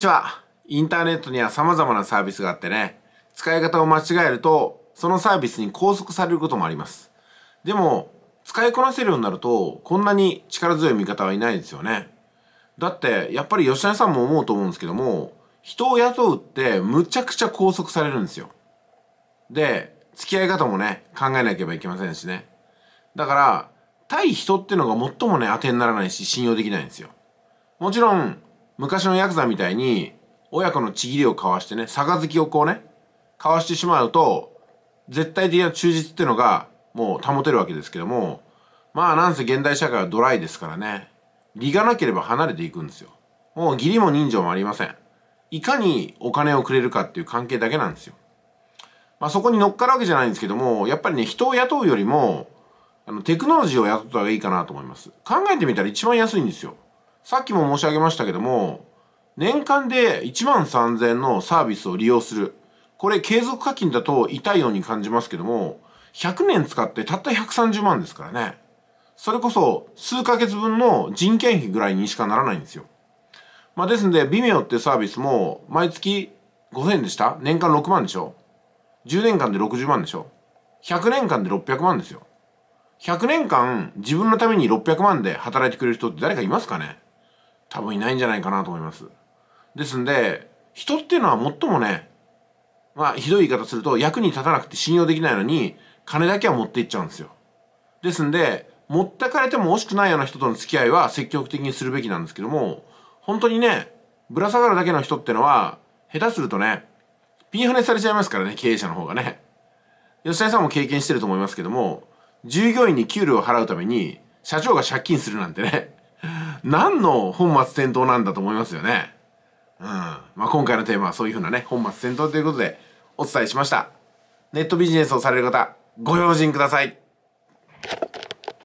ちはインターネットには様々なサービスがあってね使い方を間違えるとそのサービスに拘束されることもありますでも使いこなせるようになるとこんなに力強い味方はいないですよねだってやっぱり吉田さんも思うと思うんですけども人を雇うってむちゃくちゃ拘束されるんですよで付き合い方もね考えなければいけませんしねだから対人っていうのが最もね当てにならないし信用できないんですよもちろん昔のヤクザみたいに、親子のちぎりを交わしてね、杯をこうね、交わしてしまうと、絶対的な忠実っていうのが、もう保てるわけですけども、まあなんせ現代社会はドライですからね、利がなければ離れていくんですよ。もう義理も人情もありません。いかにお金をくれるかっていう関係だけなんですよ。まあそこに乗っかるわけじゃないんですけども、やっぱりね、人を雇うよりも、あの、テクノロジーを雇った方がいいかなと思います。考えてみたら一番安いんですよ。さっきも申し上げましたけども、年間で1万3000のサービスを利用する。これ継続課金だと痛いように感じますけども、100年使ってたった130万ですからね。それこそ数ヶ月分の人件費ぐらいにしかならないんですよ。まあですんで、Vimeo ってサービスも毎月5000円でした年間6万でしょ ?10 年間で60万でしょ ?100 年間で600万ですよ。100年間自分のために600万で働いてくれる人って誰かいますかね多分いないんじゃないかなと思います。ですんで人っていうのは最もねまあひどい言い方すると役に立たなくて信用できないのに金だけは持っていっちゃうんですよ。ですんで持ってかれても惜しくないような人との付き合いは積極的にするべきなんですけども本当にねぶら下がるだけの人ってのは下手するとねピンハネされちゃいますからね経営者の方がね。吉田さんも経験してると思いますけども従業員に給料を払うために社長が借金するなんてね何の本末転倒なんだと思いますよね。うん。まあ、今回のテーマはそういうふうなね、本末転倒ということでお伝えしました。ネットビジネスをされる方、ご用心ください。